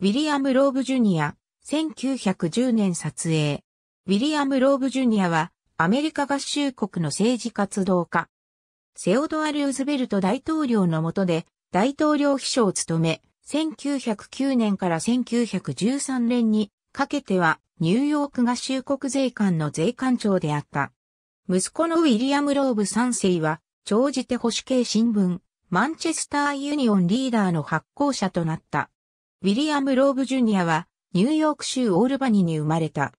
ウィリアム・ローブ・ジュニア、1910年撮影。ウィリアム・ローブ・ジュニアは、アメリカ合衆国の政治活動家。セオドア・ルーズベルト大統領の下で、大統領秘書を務め、1909年から1913年にかけては、ニューヨーク合衆国税関の税関長であった。息子のウィリアム・ローブ3世は、長時て保守系新聞、マンチェスター・ユニオンリーダーの発行者となった。ウィリアム・ローブ・ジュニアは、ニューヨーク州オールバニに生まれた。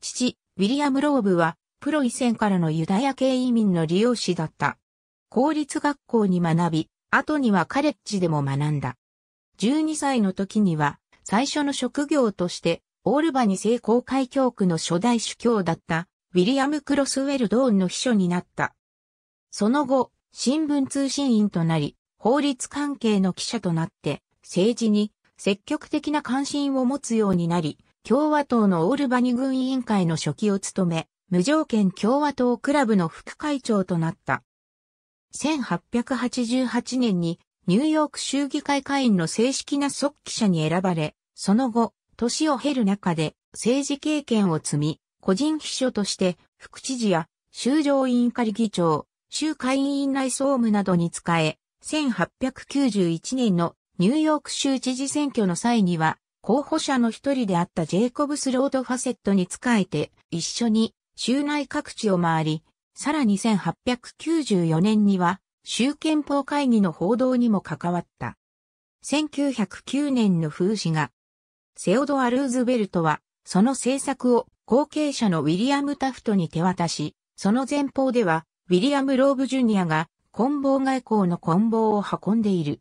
父、ウィリアム・ローブは、プロ以前からのユダヤ系移民の利用士だった。公立学校に学び、後にはカレッジでも学んだ。12歳の時には、最初の職業として、オールバニ聖公会教区の初代主教だった、ウィリアム・クロスウェル・ドーンの秘書になった。その後、新聞通信員となり、法律関係の記者となって、政治に積極的な関心を持つようになり、共和党のオールバニ軍委員会の初期を務め、無条件共和党クラブの副会長となった。1888年にニューヨーク州議会会員の正式な即記者に選ばれ、その後、年を経る中で政治経験を積み、個人秘書として副知事や州上委員会議長、州会員内総務などに使え、1891年のニューヨーク州知事選挙の際には、候補者の一人であったジェイコブス・ロード・ファセットに仕えて、一緒に州内各地を回り、さらに1894年には、州憲法会議の報道にも関わった。1909年の風刺が、セオドア・ルーズベルトは、その政策を後継者のウィリアム・タフトに手渡し、その前方では、ウィリアム・ローブ・ジュニアが、棍棒外交の棍棒を運んでいる。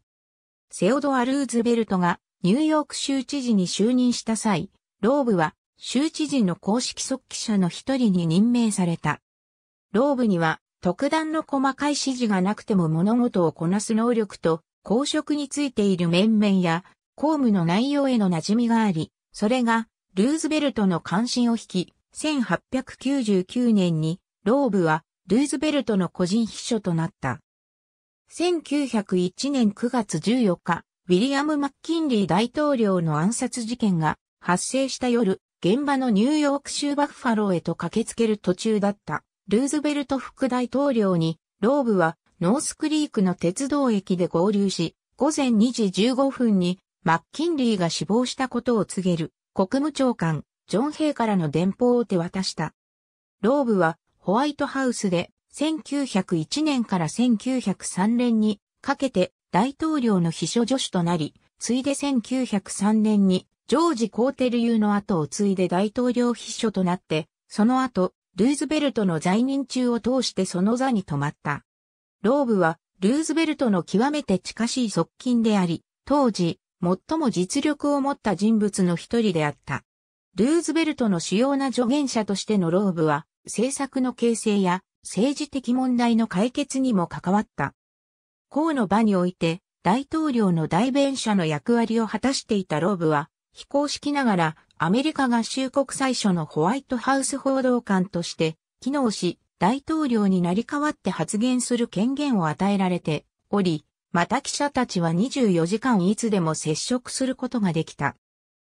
セオドア・ルーズベルトがニューヨーク州知事に就任した際、ローブは州知事の公式速記者の一人に任命された。ローブには特段の細かい指示がなくても物事をこなす能力と公職についている面々や公務の内容への馴染みがあり、それがルーズベルトの関心を引き、1899年にローブはルーズベルトの個人秘書となった。1901年9月14日、ウィリアム・マッキンリー大統領の暗殺事件が発生した夜、現場のニューヨーク州バッファローへと駆けつける途中だった、ルーズベルト副大統領に、ローブはノースクリークの鉄道駅で合流し、午前2時15分にマッキンリーが死亡したことを告げる国務長官、ジョン・ヘイからの電報を手渡した。ローブはホワイトハウスで1901年から1903年にかけて大統領の秘書助手となり、ついで1903年にジョージ・コーテル優の後を継いで大統領秘書となって、その後、ルーズベルトの在任中を通してその座に止まった。ローブは、ルーズベルトの極めて近しい側近であり、当時、最も実力を持った人物の一人であった。ルーズベルトの主要な助言者としてのローブは、政策の形成や政治的問題の解決にも関わった。公の場において、大統領の代弁者の役割を果たしていたローブは、非公式ながら、アメリカ合衆国最初のホワイトハウス報道官として、機能し、大統領になり代わって発言する権限を与えられており、また記者たちは24時間いつでも接触することができた。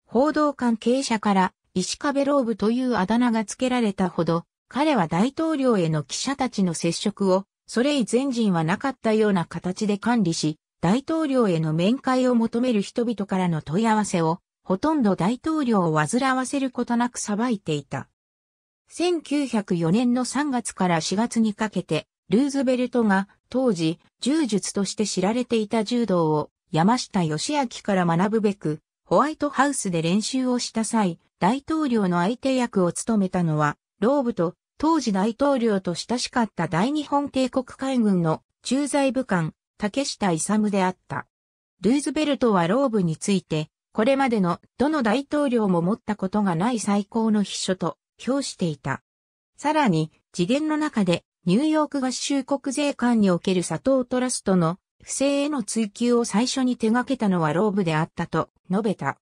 報道関係者から石壁ローブというあだ名が付けられたほど、彼は大統領への記者たちの接触を、それ以前人はなかったような形で管理し、大統領への面会を求める人々からの問い合わせを、ほとんど大統領を煩わせることなく裁いていた。1904年の3月から4月にかけて、ルーズベルトが当時、柔術として知られていた柔道を山下義明から学ぶべく、ホワイトハウスで練習をした際、大統領の相手役を務めたのは、ローブと当時大統領と親しかった大日本帝国海軍の駐在武官、竹下勇であった。ルーズベルトはローブについて、これまでのどの大統領も持ったことがない最高の秘書と評していた。さらに、次元の中でニューヨーク合衆国税関における佐藤トラストの不正への追及を最初に手掛けたのはローブであったと述べた。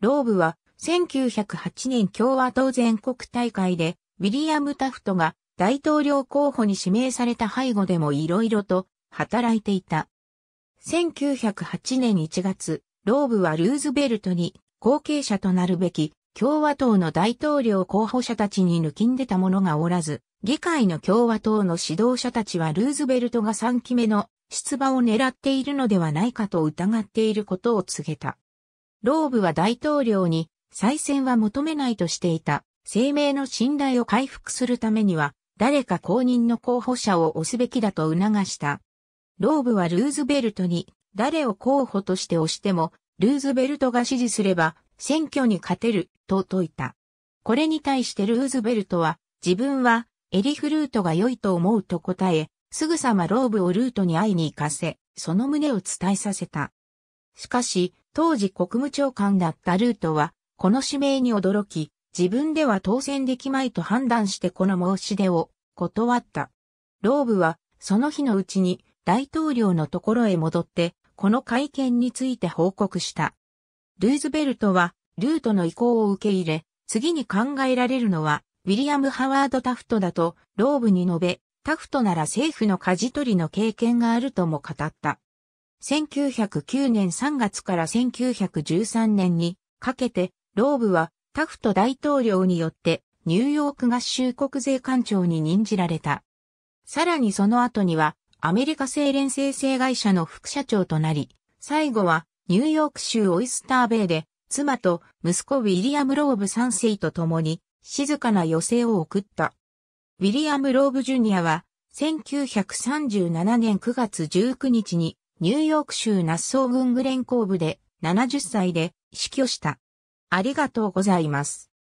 ローブは1908年共和党全国大会でウィリアム・タフトが大統領候補に指名された背後でも色々と働いていた。1908年1月、ローブはルーズベルトに後継者となるべき共和党の大統領候補者たちに抜きんでた者がおらず、議会の共和党の指導者たちはルーズベルトが3期目の出馬を狙っているのではないかと疑っていることを告げた。ローブは大統領に再選は求めないとしていた。生命の信頼を回復するためには、誰か公認の候補者を押すべきだと促した。ローブはルーズベルトに、誰を候補として押しても、ルーズベルトが支持すれば、選挙に勝てる、と説いた。これに対してルーズベルトは、自分は、エリフルートが良いと思うと答え、すぐさまローブをルートに会いに行かせ、その旨を伝えさせた。しかし、当時国務長官だったルートは、この指名に驚き、自分では当選できまいと判断してこの申し出を断った。ローブはその日のうちに大統領のところへ戻ってこの会見について報告した。ルーズベルトはルートの意向を受け入れ、次に考えられるのはウィリアム・ハワード・タフトだとローブに述べ、タフトなら政府の舵取りの経験があるとも語った。1909年3月から1913年にかけてローブはタフト大統領によってニューヨーク合衆国税官庁に任じられた。さらにその後にはアメリカ製錬成会社の副社長となり、最後はニューヨーク州オイスターベイで妻と息子ウィリアム・ローブ3世と共に静かな余生を送った。ウィリアム・ローブ・ジュニアは1937年9月19日にニューヨーク州ナッソー軍グレンコーブで70歳で死去した。ありがとうございます。